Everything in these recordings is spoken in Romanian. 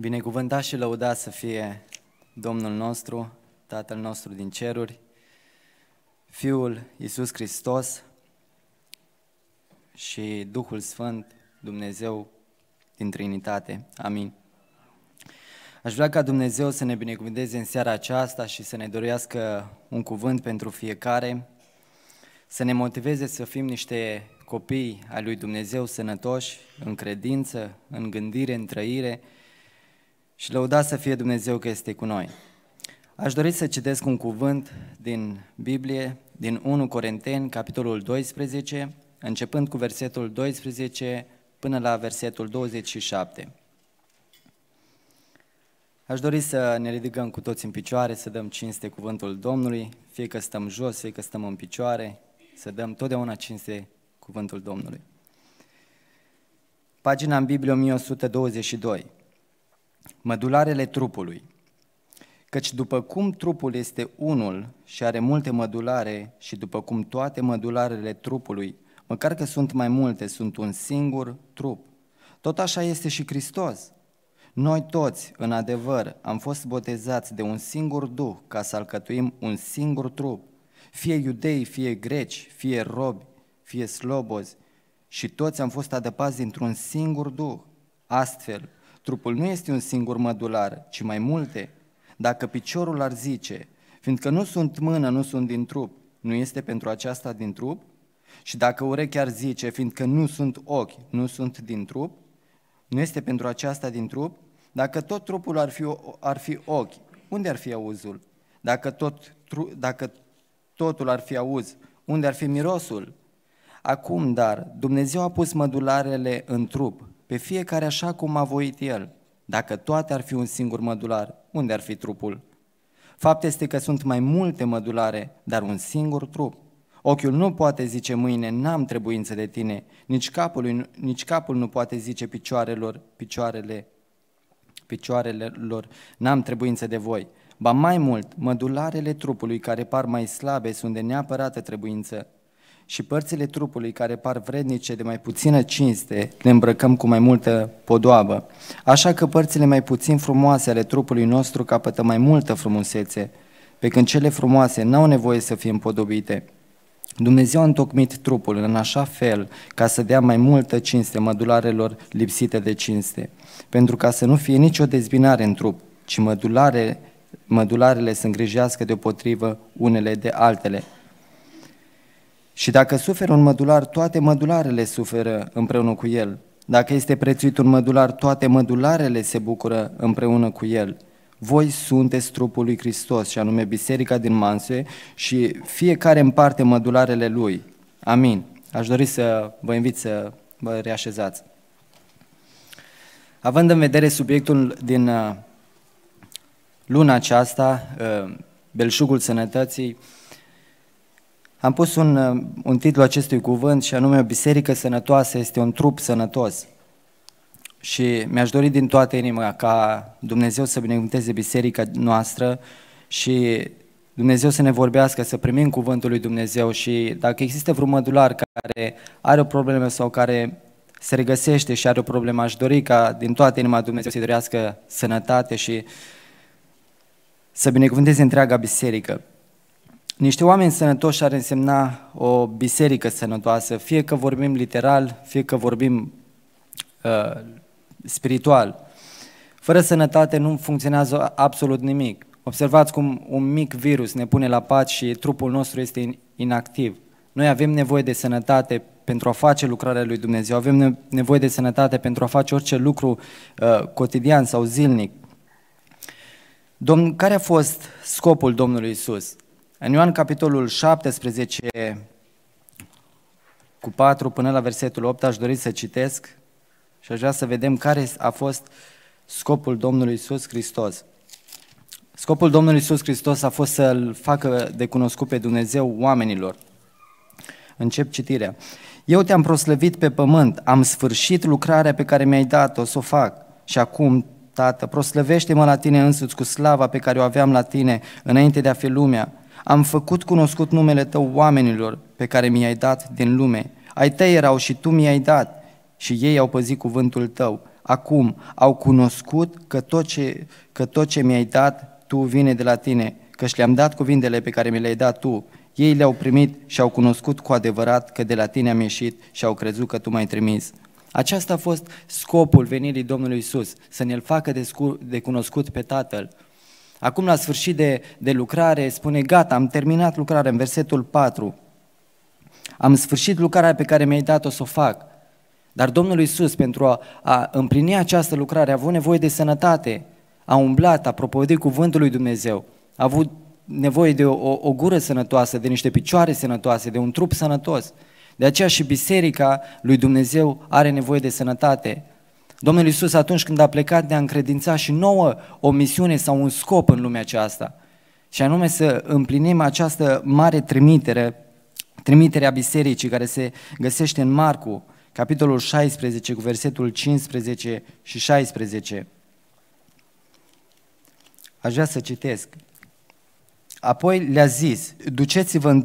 Binecuvântat și lăudat să fie Domnul nostru, Tatăl nostru din ceruri, Fiul Iisus Hristos și Duhul Sfânt, Dumnezeu din Trinitate. Amin. Aș vrea ca Dumnezeu să ne binecuvânteze în seara aceasta și să ne dorească un cuvânt pentru fiecare, să ne motiveze să fim niște copii ai lui Dumnezeu sănătoși, în credință, în gândire, în trăire, și lăuda să fie Dumnezeu că este cu noi. Aș dori să citesc un cuvânt din Biblie, din 1 Corinteni, capitolul 12, începând cu versetul 12 până la versetul 27. Aș dori să ne ridicăm cu toți în picioare, să dăm cinste cuvântul Domnului, fie că stăm jos, fie că stăm în picioare, să dăm totdeauna cinste cuvântul Domnului. Pagina în Biblie 1122 mădularele trupului. Căci după cum trupul este unul și are multe mădulare și după cum toate mădularele trupului, măcar că sunt mai multe, sunt un singur trup, tot așa este și Hristos. Noi toți, în adevăr, am fost botezați de un singur duh ca să alcătuim un singur trup, fie iudei, fie greci, fie robi, fie slobozi, și toți am fost adăpați dintr-un singur duh. Astfel, Trupul nu este un singur mădular, ci mai multe. Dacă piciorul ar zice, fiindcă nu sunt mână, nu sunt din trup, nu este pentru aceasta din trup? Și dacă urechea ar zice, fiindcă nu sunt ochi, nu sunt din trup, nu este pentru aceasta din trup? Dacă tot trupul ar fi, ar fi ochi, unde ar fi auzul? Dacă, tot, tru, dacă totul ar fi auz, unde ar fi mirosul? Acum, dar, Dumnezeu a pus mădularele în trup, pe fiecare așa cum a voit el. Dacă toate ar fi un singur mădular, unde ar fi trupul? Fapt este că sunt mai multe mădulare, dar un singur trup. Ochiul nu poate zice mâine, n-am trebuință de tine, nici capul, nici capul nu poate zice picioarelor, picioarele, lor, n-am trebuință de voi. Ba mai mult, mădularele trupului care par mai slabe sunt de neapărată trebuință, și părțile trupului care par vrednice de mai puțină cinste le îmbrăcăm cu mai multă podoabă, așa că părțile mai puțin frumoase ale trupului nostru capătă mai multă frumusețe, pe când cele frumoase n-au nevoie să fie împodobite. Dumnezeu a întocmit trupul în așa fel ca să dea mai multă cinste mădularelor lipsite de cinste, pentru ca să nu fie nicio dezbinare în trup, ci mădulare, mădularele să îngrijească deopotrivă unele de altele. Și dacă suferă un mădular, toate mădularele suferă împreună cu el. Dacă este prețuit un mădular, toate mădularele se bucură împreună cu el. Voi sunteți trupul lui Hristos, și anume biserica din Manse, și fiecare împarte mădularele lui. Amin. Aș dori să vă invit să vă reașezați. Având în vedere subiectul din uh, luna aceasta, uh, belșugul sănătății, am pus un, uh, un titlu acestui cuvânt și anume O biserică sănătoasă este un trup sănătos. Și mi-aș dori din toată inima ca Dumnezeu să binecuvânteze biserica noastră și Dumnezeu să ne vorbească, să primim cuvântul lui Dumnezeu și dacă există vreun mădular care are o problemă sau care se regăsește și are o problemă, aș dori ca din toată inima Dumnezeu să-i dorească sănătate și să binecuvânteze întreaga biserică. Niște oameni sănătoși ar însemna o biserică sănătoasă, fie că vorbim literal, fie că vorbim uh, spiritual. Fără sănătate nu funcționează absolut nimic. Observați cum un mic virus ne pune la pat și trupul nostru este inactiv. Noi avem nevoie de sănătate pentru a face lucrarea lui Dumnezeu, avem nevoie de sănătate pentru a face orice lucru uh, cotidian sau zilnic. Domn, care a fost scopul Domnului Isus? În Ioan capitolul 17, cu 4 până la versetul 8, aș dori să citesc și aș vrea să vedem care a fost scopul Domnului Isus Hristos. Scopul Domnului Isus Hristos a fost să-L facă de cunoscut pe Dumnezeu oamenilor. Încep citirea. Eu te-am proslăvit pe pământ, am sfârșit lucrarea pe care mi-ai dat-o, să o fac. Și acum, Tată, proslăvește-mă la tine însuți cu slava pe care o aveam la tine înainte de a fi lumea am făcut cunoscut numele tău oamenilor pe care mi-ai dat din lume. Ai tăi erau și tu mi-ai dat și ei au păzit cuvântul tău. Acum au cunoscut că tot ce, că tot ce mi-ai dat tu vine de la tine, că și le-am dat cuvintele pe care mi le-ai dat tu. Ei le-au primit și au cunoscut cu adevărat că de la tine am ieșit și au crezut că tu m-ai trimis. Aceasta a fost scopul venirii Domnului Isus, să ne-l facă de, scu- de cunoscut pe Tatăl, Acum, la sfârșit de, de lucrare, spune, gata, am terminat lucrarea în versetul 4. Am sfârșit lucrarea pe care mi-ai dat-o să o fac. Dar Domnul Iisus, pentru a, a împlini această lucrare, a avut nevoie de sănătate, a umblat, a propovădit cuvântul lui Dumnezeu, a avut nevoie de o, o, o gură sănătoasă, de niște picioare sănătoase, de un trup sănătos. De aceea și biserica lui Dumnezeu are nevoie de sănătate. Domnul Iisus atunci când a plecat ne-a încredințat și nouă o misiune sau un scop în lumea aceasta și anume să împlinim această mare trimitere, trimiterea bisericii care se găsește în Marcu, capitolul 16 cu versetul 15 și 16. Aș vrea să citesc. Apoi le-a zis, duceți-vă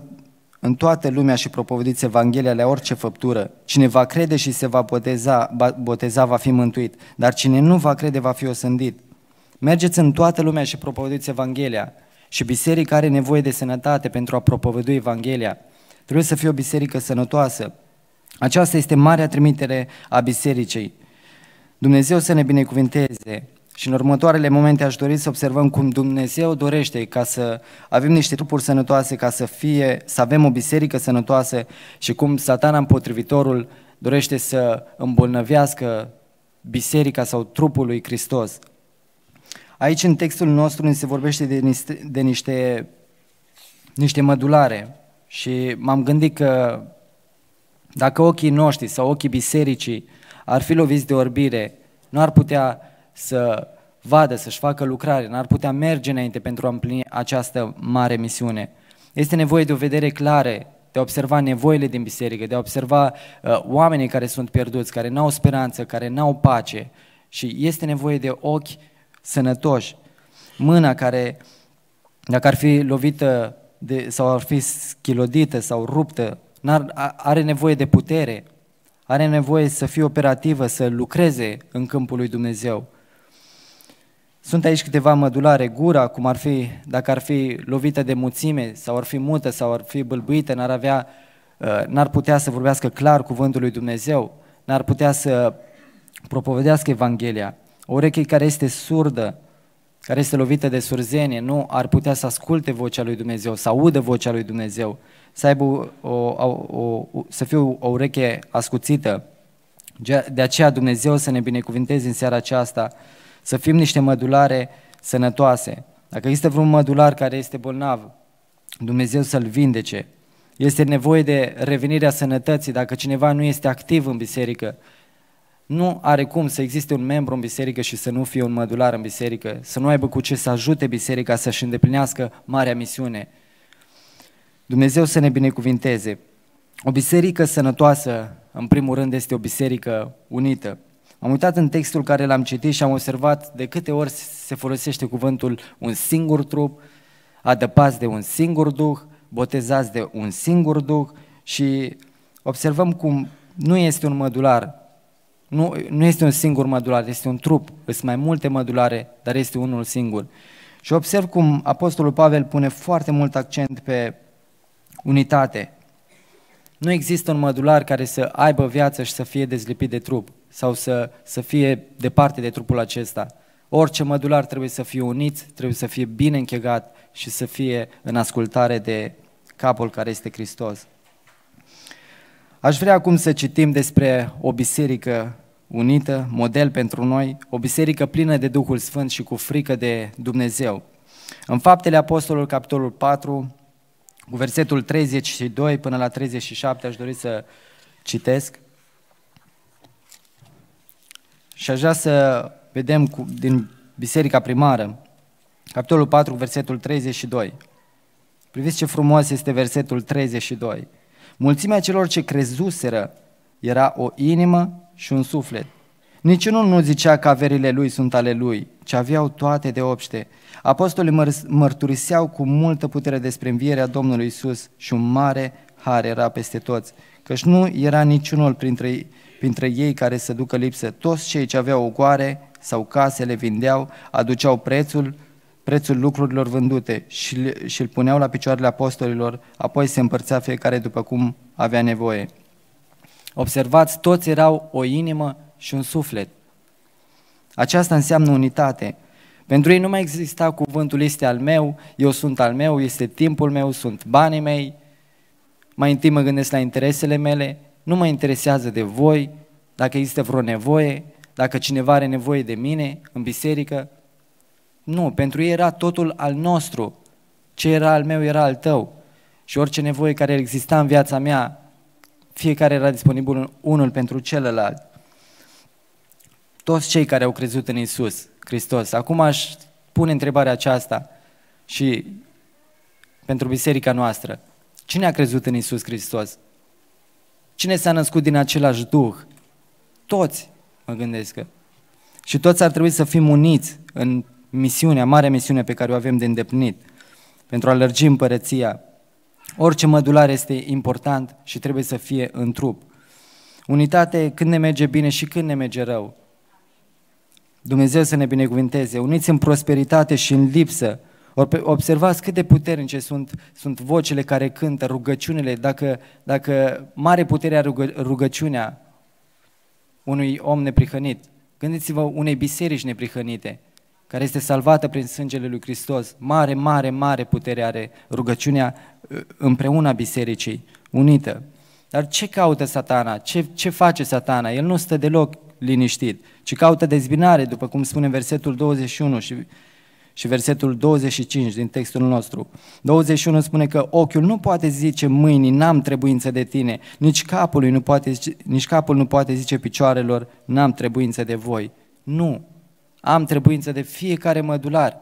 în toată lumea și propovediți Evanghelia la orice făptură. Cine va crede și se va boteza, boteza va fi mântuit, dar cine nu va crede va fi osândit. Mergeți în toată lumea și propovediți Evanghelia. Și biserica are nevoie de sănătate pentru a propovădui Evanghelia. Trebuie să fie o biserică sănătoasă. Aceasta este marea trimitere a bisericii. Dumnezeu să ne binecuvinteze. Și în următoarele momente aș dori să observăm cum Dumnezeu dorește ca să avem niște trupuri sănătoase, ca să, fie, să avem o biserică sănătoasă și cum satana împotrivitorul dorește să îmbolnăvească biserica sau trupul lui Hristos. Aici în textul nostru ni se vorbește de niște, de niște, niște mădulare și m-am gândit că dacă ochii noștri sau ochii bisericii ar fi loviți de orbire, nu ar putea să vadă, să-și facă lucrare, n-ar putea merge înainte pentru a împlini această mare misiune. Este nevoie de o vedere clară, de a observa nevoile din biserică, de a observa uh, oamenii care sunt pierduți, care n-au speranță, care n-au pace și este nevoie de ochi sănătoși. Mâna care, dacă ar fi lovită de, sau ar fi schilodită sau ruptă, n-ar, are nevoie de putere, are nevoie să fie operativă, să lucreze în câmpul lui Dumnezeu. Sunt aici câteva mădulare, gura, cum ar fi, dacă ar fi lovită de muțime, sau ar fi mută, sau ar fi bâlbuită, n-ar, avea, uh, n-ar putea să vorbească clar cuvântul lui Dumnezeu, n-ar putea să propovedească Evanghelia. O ureche care este surdă, care este lovită de surzenie, nu ar putea să asculte vocea lui Dumnezeu, să audă vocea lui Dumnezeu, să aibă o, o, o, să fie o ureche ascuțită. De aceea Dumnezeu să ne binecuvinteze în seara aceasta să fim niște mădulare sănătoase. Dacă este vreun mădular care este bolnav, Dumnezeu să-l vindece. Este nevoie de revenirea sănătății. Dacă cineva nu este activ în biserică, nu are cum să existe un membru în biserică și să nu fie un mădular în biserică, să nu aibă cu ce să ajute biserica să-și îndeplinească marea misiune. Dumnezeu să ne binecuvinteze. O biserică sănătoasă, în primul rând, este o biserică unită. Am uitat în textul care l-am citit și am observat de câte ori se folosește cuvântul un singur trup, adăpați de un singur duh, botezați de un singur duh și observăm cum nu este un mădular, nu, nu este un singur mădular, este un trup, sunt mai multe mădulare, dar este unul singur. Și observ cum Apostolul Pavel pune foarte mult accent pe unitate. Nu există un mădular care să aibă viață și să fie dezlipit de trup sau să, să fie departe de trupul acesta. Orice mădular trebuie să fie unit, trebuie să fie bine închegat și să fie în ascultare de capul care este Hristos. Aș vrea acum să citim despre o biserică unită, model pentru noi, o biserică plină de Duhul Sfânt și cu frică de Dumnezeu. În Faptele Apostolului, capitolul 4, cu versetul 32 până la 37, aș dori să citesc. Și aș vrea să vedem cu, din Biserica Primară, capitolul 4, versetul 32. Priviți ce frumos este versetul 32. Mulțimea celor ce crezuseră era o inimă și un suflet. Niciunul nu zicea că averile lui sunt ale lui, ci aveau toate de obște. Apostolii măr- mărturiseau cu multă putere despre învierea Domnului Isus și un mare har era peste toți, căci nu era niciunul printre ei printre ei care se ducă lipsă, toți cei ce aveau ogoare sau case le vindeau, aduceau prețul, prețul lucrurilor vândute și, și îl puneau la picioarele apostolilor, apoi se împărțea fiecare după cum avea nevoie. Observați, toți erau o inimă și un suflet. Aceasta înseamnă unitate. Pentru ei nu mai exista cuvântul este al meu, eu sunt al meu, este timpul meu, sunt banii mei, mai întâi mă gândesc la interesele mele, nu mă interesează de voi, dacă există vreo nevoie, dacă cineva are nevoie de mine în biserică. Nu, pentru ei era totul al nostru. Ce era al meu era al tău. Și orice nevoie care exista în viața mea, fiecare era disponibil unul pentru celălalt. Toți cei care au crezut în Isus Hristos. Acum aș pune întrebarea aceasta și pentru biserica noastră. Cine a crezut în Isus Hristos? Cine s-a născut din același Duh? Toți, mă gândesc că. Și toți ar trebui să fim uniți în misiunea, mare misiune pe care o avem de îndeplinit, pentru a lărgi împărăția. Orice mădular este important și trebuie să fie în trup. Unitate când ne merge bine și când ne merge rău. Dumnezeu să ne binecuvinteze. Uniți în prosperitate și în lipsă, Observați cât de puternice sunt, sunt vocile care cântă, rugăciunile, dacă, dacă mare puterea rugă, rugăciunea unui om neprihănit. Gândiți-vă unei biserici neprihănite, care este salvată prin sângele lui Hristos. Mare, mare, mare putere are rugăciunea uh, împreună a bisericii, unită. Dar ce caută satana? Ce, ce face satana? El nu stă deloc liniștit, ci caută dezbinare, după cum spune versetul 21 și și versetul 25 din textul nostru. 21 spune că ochiul nu poate zice mâinii, n-am trebuință de tine, nici capul nu poate zice, nici capul nu poate zice picioarelor, n-am trebuință de voi. Nu, am trebuință de fiecare mădular.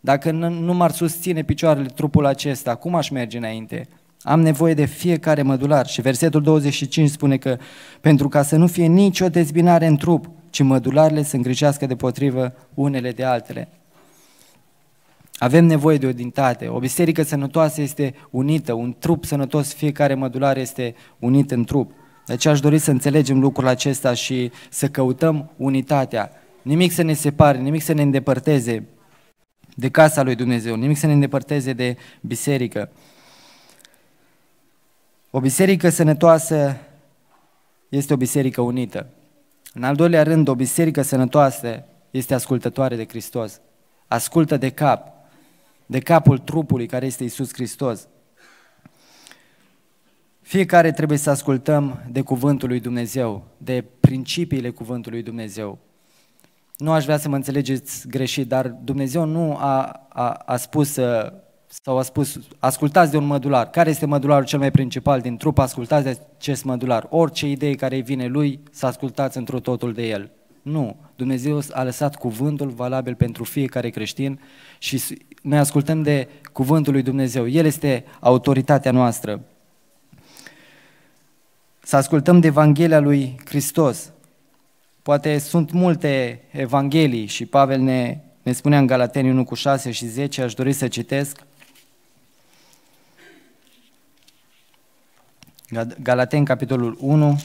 Dacă nu m-ar susține picioarele trupul acesta, cum aș merge înainte? Am nevoie de fiecare mădular. Și versetul 25 spune că pentru ca să nu fie nicio dezbinare în trup, ci mădularele să îngrijească de potrivă unele de altele. Avem nevoie de o dintate. O biserică sănătoasă este unită, un trup sănătos, fiecare mădular este unit în trup. Deci aș dori să înțelegem lucrul acesta și să căutăm unitatea. Nimic să ne separe, nimic să ne îndepărteze de casa lui Dumnezeu, nimic să ne îndepărteze de biserică. O biserică sănătoasă este o biserică unită. În al doilea rând, o biserică sănătoasă este ascultătoare de Hristos. Ascultă de cap, de capul trupului care este Isus Hristos. Fiecare trebuie să ascultăm de cuvântul lui Dumnezeu, de principiile cuvântului lui Dumnezeu. Nu aș vrea să mă înțelegeți greșit, dar Dumnezeu nu a, a, a spus sau a spus, ascultați de un mădular. Care este mădularul cel mai principal din trup? Ascultați de acest mădular. Orice idee care îi vine lui, să ascultați într totul de el. Nu. Dumnezeu a lăsat cuvântul valabil pentru fiecare creștin și noi ascultăm de cuvântul lui Dumnezeu. El este autoritatea noastră. Să ascultăm de Evanghelia lui Hristos. Poate sunt multe evanghelii și Pavel ne, ne spunea în Galateni 1 cu 6 și 10, aș dori să citesc. Galateni, capitolul 1,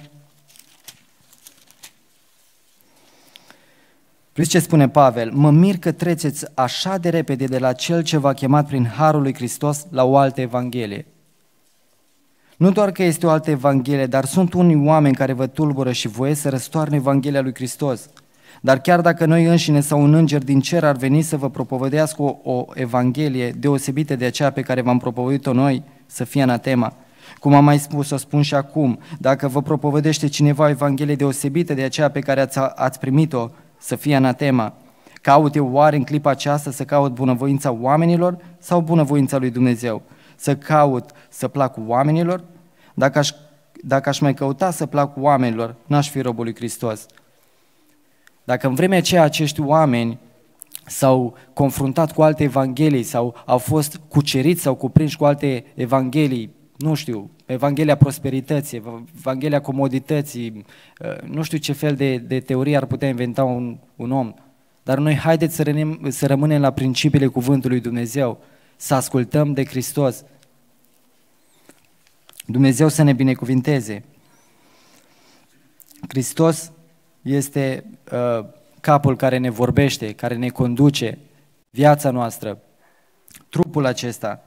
Priți ce spune Pavel, mă mir că treceți așa de repede de la cel ce v-a chemat prin Harul lui Hristos la o altă Evanghelie. Nu doar că este o altă Evanghelie, dar sunt unii oameni care vă tulbură și voie să răstoarne Evanghelia lui Hristos. Dar chiar dacă noi înșine sau un înger din cer ar veni să vă propovădească o, o Evanghelie deosebită de aceea pe care v-am propovăduit-o noi, să fie anatema. Cum am mai spus, o spun și acum, dacă vă propovădește cineva o Evanghelie deosebită de aceea pe care ați, ați primit-o, să fie anatema. Caut eu oare în clipa aceasta să caut bunăvoința oamenilor sau bunăvoința lui Dumnezeu? Să caut să plac oamenilor? Dacă aș, dacă aș mai căuta să plac oamenilor, n-aș fi robul lui Hristos. Dacă în vremea aceea acești oameni s-au confruntat cu alte evanghelii sau au fost cuceriți sau cuprinși cu alte evanghelii, nu știu, Evanghelia prosperității, Evanghelia comodității, uh, nu știu ce fel de, de teorie ar putea inventa un, un om. Dar noi haideți să, rănim, să rămânem la principiile cuvântului Dumnezeu, să ascultăm de Hristos. Dumnezeu să ne binecuvinteze. Hristos este uh, capul care ne vorbește, care ne conduce viața noastră, trupul acesta.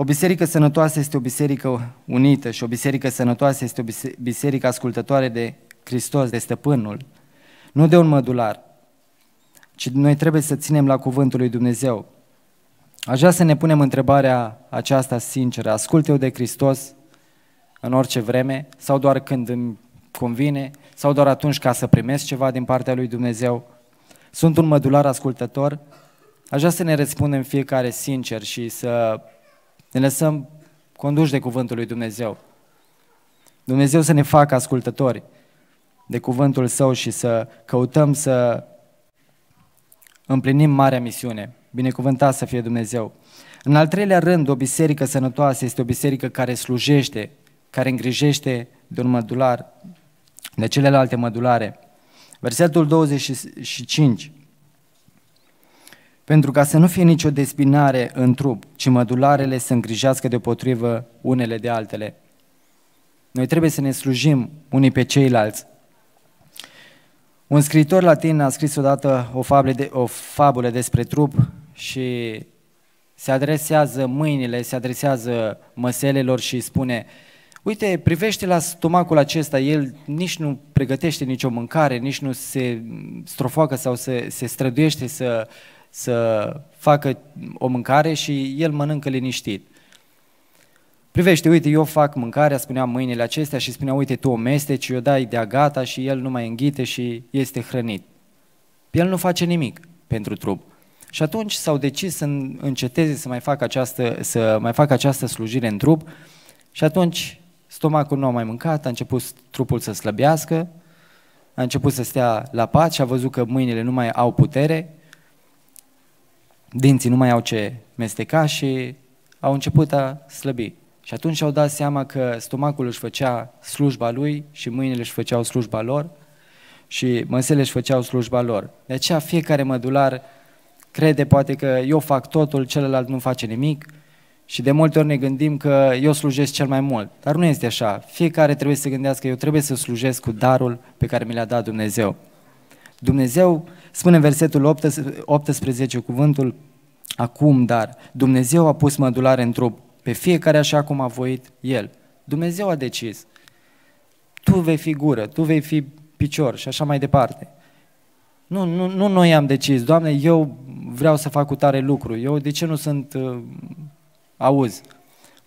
O biserică sănătoasă este o biserică unită și o biserică sănătoasă este o biserică ascultătoare de Hristos, de stăpânul, nu de un mădular, ci noi trebuie să ținem la cuvântul lui Dumnezeu. Aș vrea să ne punem întrebarea aceasta sinceră, ascult eu de Hristos în orice vreme sau doar când îmi convine sau doar atunci ca să primesc ceva din partea lui Dumnezeu? Sunt un mădular ascultător? Aș vrea să ne răspundem fiecare sincer și să ne lăsăm conduși de cuvântul lui Dumnezeu. Dumnezeu să ne facă ascultători de cuvântul său și să căutăm să împlinim marea misiune. Binecuvântat să fie Dumnezeu. În al treilea rând, o biserică sănătoasă este o biserică care slujește, care îngrijește de un mădular, de celelalte mădulare. Versetul 25 pentru ca să nu fie nicio despinare în trup, ci mădularele să îngrijească deopotrivă unele de altele. Noi trebuie să ne slujim unii pe ceilalți. Un scriitor latin a scris odată o, fable de, o fabulă despre trup și se adresează mâinile, se adresează măselelor și spune Uite, privește la stomacul acesta, el nici nu pregătește nicio mâncare, nici nu se strofoacă sau se, se străduiește să uh, să facă o mâncare și el mănâncă liniștit. Privește, uite, eu fac mâncarea, spunea mâinile acestea și spunea, uite, tu o mesteci, eu dai de-a gata și el nu mai înghite și este hrănit. El nu face nimic pentru trup. Și atunci s-au decis să înceteze să mai facă această, să mai facă această slujire în trup și atunci stomacul nu a mai mâncat, a început trupul să slăbească, a început să stea la pat și a văzut că mâinile nu mai au putere dinții nu mai au ce mesteca și au început a slăbi. Și atunci au dat seama că stomacul își făcea slujba lui și mâinile își făceau slujba lor și măsele își făceau slujba lor. De aceea fiecare mădular crede poate că eu fac totul, celălalt nu face nimic și de multe ori ne gândim că eu slujesc cel mai mult. Dar nu este așa. Fiecare trebuie să gândească, că eu trebuie să slujesc cu darul pe care mi l-a dat Dumnezeu. Dumnezeu, spune în versetul 18 cuvântul, acum dar, Dumnezeu a pus mădulare în trup, pe fiecare așa cum a voit El. Dumnezeu a decis. Tu vei fi gură, tu vei fi picior și așa mai departe. Nu, nu, nu noi am decis, Doamne, eu vreau să fac cu tare lucru, eu de ce nu sunt uh, auz?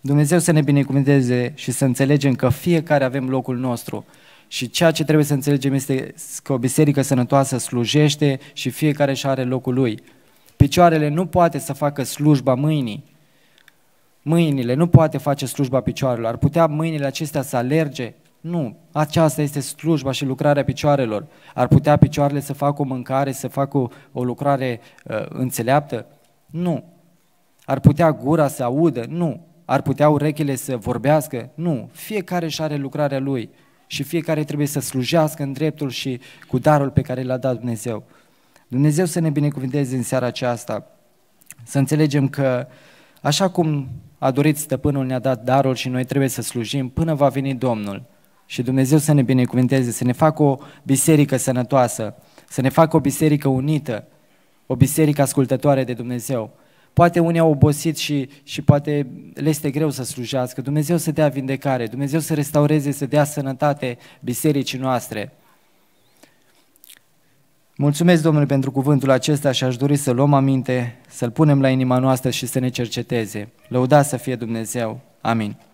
Dumnezeu să ne binecuvânteze și să înțelegem că fiecare avem locul nostru și ceea ce trebuie să înțelegem este că o biserică sănătoasă slujește și fiecare și are locul lui. Picioarele nu poate să facă slujba mâinii. Mâinile nu poate face slujba picioarelor. Ar putea mâinile acestea să alerge? Nu. Aceasta este slujba și lucrarea picioarelor. Ar putea picioarele să facă o mâncare, să facă o, lucrare uh, înțeleaptă? Nu. Ar putea gura să audă? Nu. Ar putea urechile să vorbească? Nu. Fiecare și are lucrarea lui și fiecare trebuie să slujească în dreptul și cu darul pe care l-a dat Dumnezeu. Dumnezeu să ne binecuvânteze în seara aceasta, să înțelegem că așa cum a dorit stăpânul, ne-a dat darul și noi trebuie să slujim până va veni Domnul. Și Dumnezeu să ne binecuvânteze, să ne facă o biserică sănătoasă, să ne facă o biserică unită, o biserică ascultătoare de Dumnezeu. Poate unii au obosit și, și poate le este greu să slujească. Dumnezeu să dea vindecare, Dumnezeu să restaureze, să dea sănătate bisericii noastre. Mulțumesc, Domnule, pentru cuvântul acesta și aș dori să luăm aminte, să-l punem la inima noastră și să ne cerceteze. Lăudați să fie Dumnezeu. Amin.